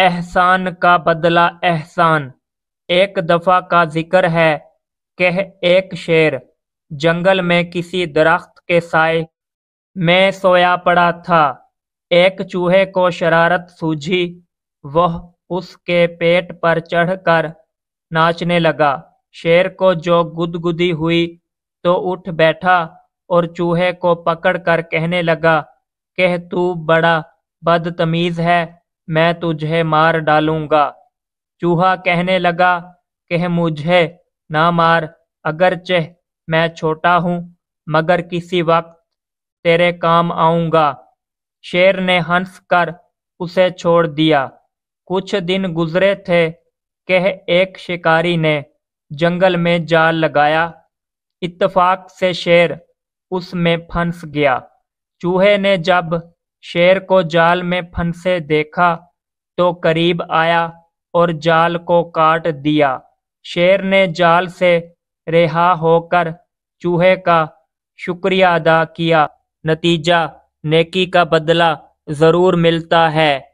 एहसान का बदला एहसान एक दफ़ा का जिक्र है कह एक शेर जंगल में किसी दरख्त के साय में सोया पड़ा था एक चूहे को शरारत सूझी वह उसके पेट पर चढ़कर नाचने लगा शेर को जो गुदगुदी हुई तो उठ बैठा और चूहे को पकड़कर कहने लगा कह तू बड़ा बदतमीज है मैं तुझे मार डालूंगा चूहा कहने लगा कह मुझे ना मार चह मैं छोटा हूं मगर किसी वक्त तेरे काम आऊंगा शेर ने हंस कर उसे छोड़ दिया कुछ दिन गुजरे थे कह एक शिकारी ने जंगल में जाल लगाया इत्तफाक से शेर उसमें फंस गया चूहे ने जब शेर को जाल में फंसे देखा तो करीब आया और जाल को काट दिया शेर ने जाल से रिहा होकर चूहे का शुक्रिया अदा किया नतीजा नेकी का बदला ज़रूर मिलता है